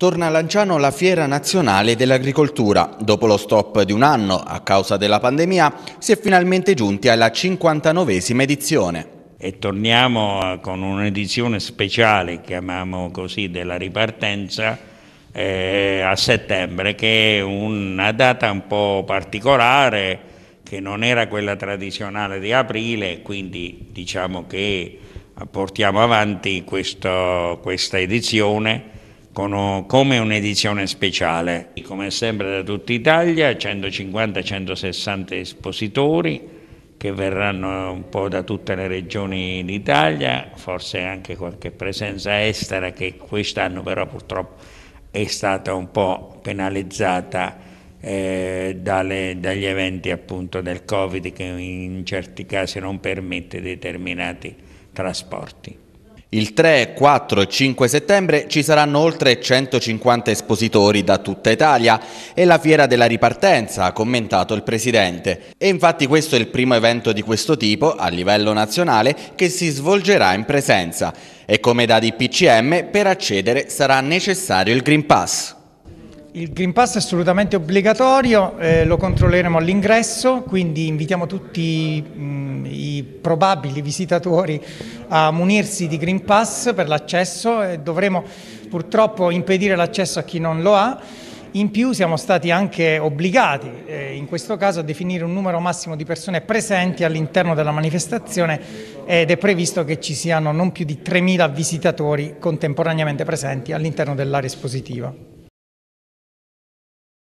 Torna a Lanciano la Fiera Nazionale dell'Agricoltura. Dopo lo stop di un anno a causa della pandemia, si è finalmente giunti alla 59esima edizione. E torniamo eh, con un'edizione speciale, chiamiamo così, della ripartenza eh, a settembre, che è una data un po' particolare, che non era quella tradizionale di aprile, quindi diciamo che portiamo avanti questo, questa edizione con, come un'edizione speciale. Come sempre da tutta Italia, 150-160 espositori che verranno un po' da tutte le regioni d'Italia, forse anche qualche presenza estera che quest'anno però purtroppo è stata un po' penalizzata eh, dalle, dagli eventi appunto del Covid che in certi casi non permette determinati trasporti. Il 3, 4 e 5 settembre ci saranno oltre 150 espositori da tutta Italia e la fiera della ripartenza, ha commentato il Presidente. E infatti questo è il primo evento di questo tipo, a livello nazionale, che si svolgerà in presenza. E come da DPCM, per accedere sarà necessario il Green Pass. Il Green Pass è assolutamente obbligatorio, eh, lo controlleremo all'ingresso, quindi invitiamo tutti mh, mm, i probabili visitatori a munirsi di Green Pass per l'accesso e dovremo purtroppo impedire l'accesso a chi non lo ha. In più siamo stati anche obbligati, eh, in questo caso, a definire un numero massimo di persone presenti all'interno della manifestazione ed è previsto che ci siano non più di 3.000 visitatori contemporaneamente presenti all'interno dell'area espositiva.